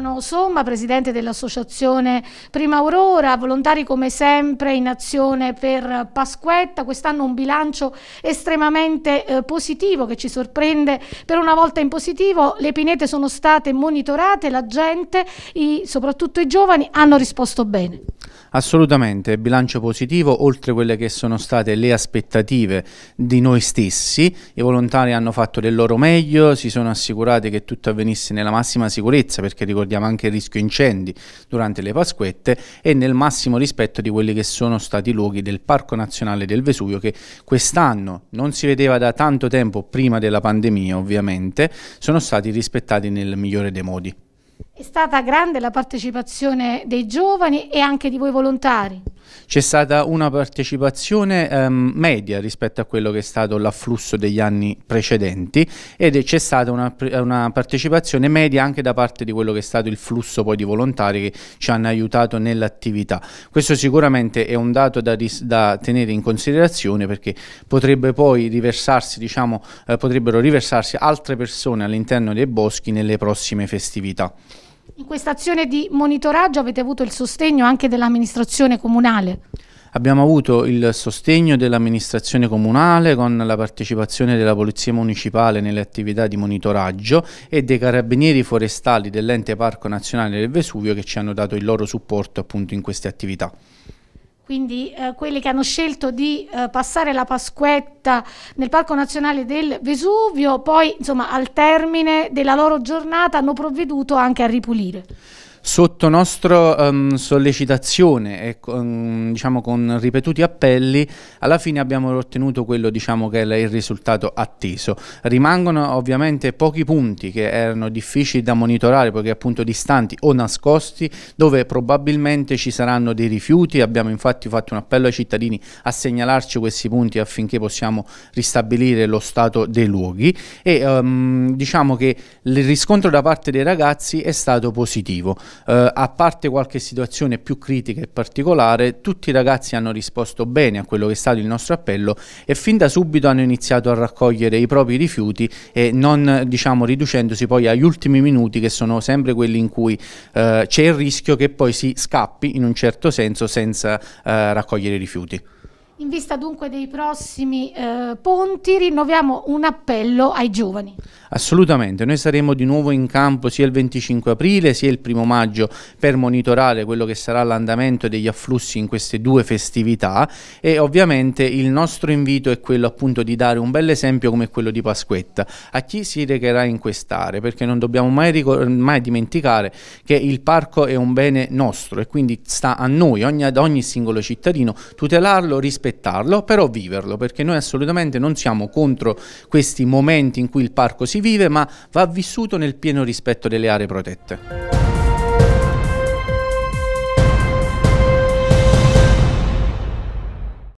Romano Somma, presidente dell'associazione Prima Aurora, volontari come sempre in azione per Pasquetta, quest'anno un bilancio estremamente eh, positivo che ci sorprende per una volta in positivo, le pinete sono state monitorate, la gente, i, soprattutto i giovani, hanno risposto bene. Assolutamente, bilancio positivo oltre quelle che sono state le aspettative di noi stessi. I volontari hanno fatto del loro meglio, si sono assicurati che tutto avvenisse nella massima sicurezza, perché ricordiamo anche il rischio incendi durante le Pasquette e nel massimo rispetto di quelli che sono stati i luoghi del Parco Nazionale del Vesuvio che quest'anno non si vedeva da tanto tempo prima della pandemia, ovviamente, sono stati rispettati nel migliore dei modi. È stata grande la partecipazione dei giovani e anche di voi volontari? C'è stata una partecipazione ehm, media rispetto a quello che è stato l'afflusso degli anni precedenti ed c'è stata una, una, partecipazione media anche da parte di quello che è stato il flusso poi di volontari che ci hanno aiutato nell'attività. Questo sicuramente è un dato da, da, tenere in considerazione perché potrebbe poi riversarsi, diciamo, eh, potrebbero riversarsi altre persone all'interno dei boschi nelle prossime festività. In questa azione di monitoraggio avete avuto il sostegno anche dell'amministrazione comunale? Abbiamo avuto il sostegno dell'amministrazione comunale con la partecipazione della Polizia Municipale nelle attività di monitoraggio e dei carabinieri forestali dell'Ente Parco Nazionale del Vesuvio che ci hanno dato il loro supporto appunto in queste attività quindi eh, quelli che hanno scelto di eh, passare la Pasquetta nel Parco Nazionale del Vesuvio, poi insomma al termine della loro giornata hanno provveduto anche a ripulire sotto nostra um, ehm, sollecitazione e um, diciamo con ripetuti appelli alla fine abbiamo ottenuto quello diciamo, che è il risultato atteso rimangono ovviamente pochi punti che erano difficili da monitorare perché appunto distanti o nascosti dove probabilmente ci saranno dei rifiuti abbiamo infatti fatto un appello ai cittadini a segnalarci questi punti affinché possiamo ristabilire lo stato dei luoghi e um, diciamo che il riscontro da parte dei ragazzi è stato positivo eh, a parte qualche situazione più critica e particolare, tutti i ragazzi hanno risposto bene a quello che è stato il nostro appello e fin da subito hanno iniziato a raccogliere i propri rifiuti e non diciamo riducendosi poi agli ultimi minuti che sono sempre quelli in cui eh, c'è il rischio che poi si scappi in un certo senso senza eh, raccogliere i rifiuti. In vista dunque dei prossimi eh, ponti, rinnoviamo un appello ai giovani. Assolutamente, noi saremo di nuovo in campo sia il 25 aprile sia il 1 maggio per monitorare quello che sarà l'andamento degli afflussi in queste due festività e ovviamente il nostro invito è quello appunto di dare un bel esempio come quello di Pasquetta a chi si recherà in quest'area perché non dobbiamo mai, mai, dimenticare che il parco è un bene nostro e quindi sta a noi, ogni, ad ogni singolo cittadino, tutelarlo, rispettarlo aspettarlo, però viverlo, perché noi assolutamente non siamo contro questi momenti in cui il parco si vive, ma va vissuto nel pieno rispetto delle aree protette.